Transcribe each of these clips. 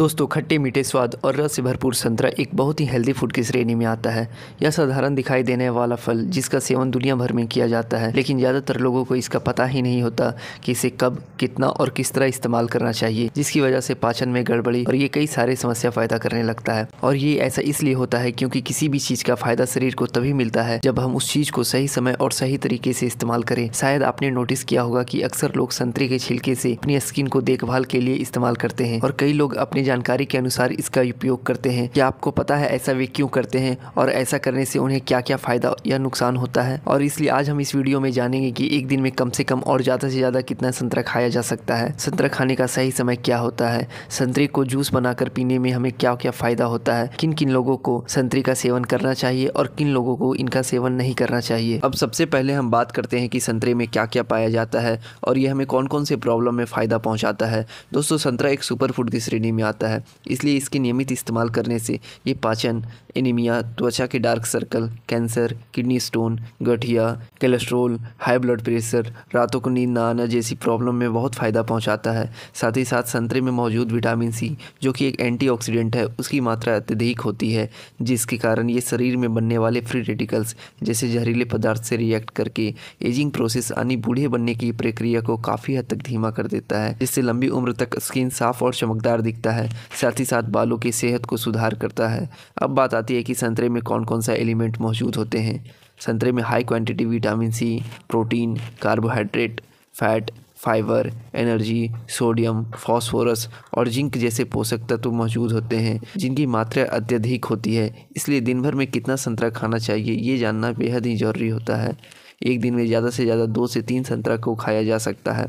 दोस्तों खट्टे मीठे स्वाद और रस से भरपूर संतरा एक बहुत ही हेल्दी फूड की श्रेणी में आता है यह साधारण दिखाई देने वाला फल जिसका सेवन दुनिया भर में किया जाता है लेकिन ज़्यादातर लोगों को इसका पता ही नहीं होता कि इसे कब कितना और किस तरह इस्तेमाल करना चाहिए जिसकी वजह से पाचन में गड़बड़ी और ये कई सारे समस्या फ़ायदा करने लगता है और ये ऐसा इसलिए होता है क्योंकि किसी भी चीज़ का फ़ायदा शरीर को तभी मिलता है जब हम उस चीज़ को सही समय और सही तरीके से इस्तेमाल करें शायद आपने नोटिस किया होगा की अक्सर लोग संतरे के छिलके से अपनी स्किन को देखभाल के लिए इस्तेमाल करते हैं और कई लोग अपने अपनी जानकारी के अनुसार इसका उपयोग करते हैं क्या आपको पता है ऐसा वे क्यों करते हैं और ऐसा करने से उन्हें क्या क्या फ़ायदा या नुकसान होता है और इसलिए आज हम इस वीडियो में जानेंगे कि एक दिन में कम से कम और ज़्यादा से ज़्यादा कितना संतरा खाया जा सकता है संतरा खाने का सही समय क्या होता है संतरे को जूस बनाकर पीने में हमें क्या क्या फ़ायदा होता है किन किन लोगों को संतरे का सेवन करना चाहिए और किन लोगों को इनका सेवन नहीं करना चाहिए अब सबसे पहले हम बात करते हैं कि संतरे में क्या क्या पाया जाता है और ये हमें कौन कौन से प्रॉब्लम में फ़ायदा पहुंचाता है दोस्तों संतरा एक सुपर फूड की श्रेणी में आता है इसलिए इसके नियमित इस्तेमाल करने से ये पाचन एनीमिया त्वचा के dark circle cancer kidney stone गठिया कोलेस्ट्रोल हाई ब्लड प्रेशर रातों को नींद ना आना जैसी प्रॉब्लम में बहुत फ़ायदा पहुंचाता है साथ ही साथ संतरे में मौजूद विटामिन सी जो कि एक एंटीऑक्सीडेंट है उसकी मात्रा अत्यधिक होती है जिसके कारण ये शरीर में बनने वाले फ्री रेडिकल्स जैसे जहरीले पदार्थ से रिएक्ट करके एजिंग प्रोसेस यानी बूढ़े बनने की प्रक्रिया को काफ़ी हद तक धीमा कर देता है जिससे लंबी उम्र तक स्किन साफ और चमकदार दिखता है है साथ ही साथ बालों की सेहत को सुधार करता है अब बात आती है कि संतरे में कौन कौन सा एलिमेंट मौजूद होते हैं संतरे में high quantity vitamin C protein carbohydrate fat fibre energy sodium phosphorus और जिंक जैसे पोषक तत्व मौजूद होते हैं जिनकी मात्रा अत्यधिक होती है इसलिए दिन भर में कितना संतरा खाना चाहिए ये जानना बेहद ही जरूरी होता है एक दिन में ज़्यादा से ज़्यादा दो से तीन संतरा को खाया जा सकता है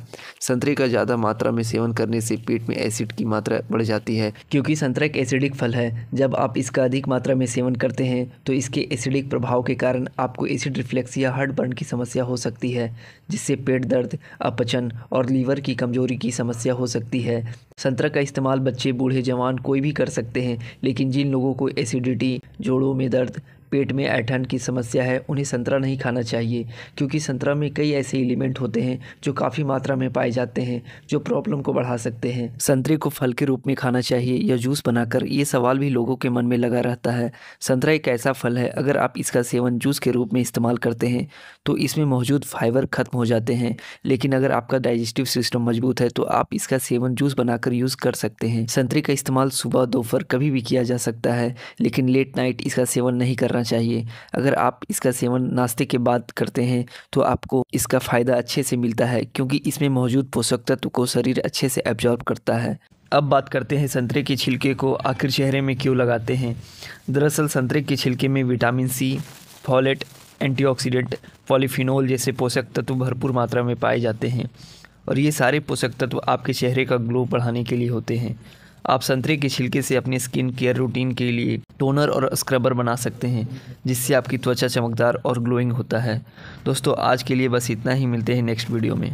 संतरे का ज़्यादा मात्रा में सेवन करने से पेट में एसिड की मात्रा बढ़ जाती है क्योंकि संतरा एक एसिडिक फल है जब आप इसका अधिक मात्रा में सेवन करते हैं तो इसके एसिडिक प्रभाव के कारण आपको एसिड रिफ्लेक्स या हार्ट बर्न की समस्या हो सकती है जिससे पेट दर्द अपचन और लीवर की कमजोरी की समस्या हो सकती है संतरा का इस्तेमाल बच्चे बूढ़े जवान कोई भी कर सकते हैं लेकिन जिन लोगों को एसिडिटी जोड़ों में दर्द पेट में ऐठन की समस्या है उन्हें संतरा नहीं खाना चाहिए क्योंकि संतरा में कई ऐसे एलिमेंट होते हैं जो काफ़ी मात्रा में पाए जाते हैं जो प्रॉब्लम को बढ़ा सकते हैं संतरे को फल के रूप में खाना चाहिए या जूस बनाकर ये सवाल भी लोगों के मन में लगा रहता है संतरा एक ऐसा फल है अगर आप इसका सेवन जूस के रूप में इस्तेमाल करते हैं तो इसमें मौजूद फाइबर ख़त्म हो जाते हैं लेकिन अगर आपका डाइजेस्टिव सिस्टम मजबूत है तो आप इसका सेवन जूस बनाकर यूज़ कर सकते हैं संतरे का इस्तेमाल सुबह दोपहर कभी भी किया जा सकता है लेकिन लेट नाइट इसका सेवन नहीं करना करना चाहिए अगर आप इसका सेवन नाश्ते के बाद करते हैं तो आपको इसका फ़ायदा अच्छे से मिलता है क्योंकि इसमें मौजूद पोषक तत्व को शरीर अच्छे से एब्जॉर्ब करता है अब बात करते हैं संतरे के छिलके को आखिर चेहरे में क्यों लगाते हैं दरअसल संतरे के छिलके में vitamin C folate antioxidant polyphenol जैसे पोषक तत्व भरपूर मात्रा में पाए जाते हैं और ये सारे पोषक तत्व आपके चेहरे का ग्लो बढ़ाने के लिए होते हैं आप संतरे के छिलके से अपने स्किन केयर रूटीन के लिए टोनर और स्क्रबर बना सकते हैं जिससे आपकी त्वचा चमकदार और ग्लोइंग होता है दोस्तों आज के लिए बस इतना ही मिलते हैं नेक्स्ट वीडियो में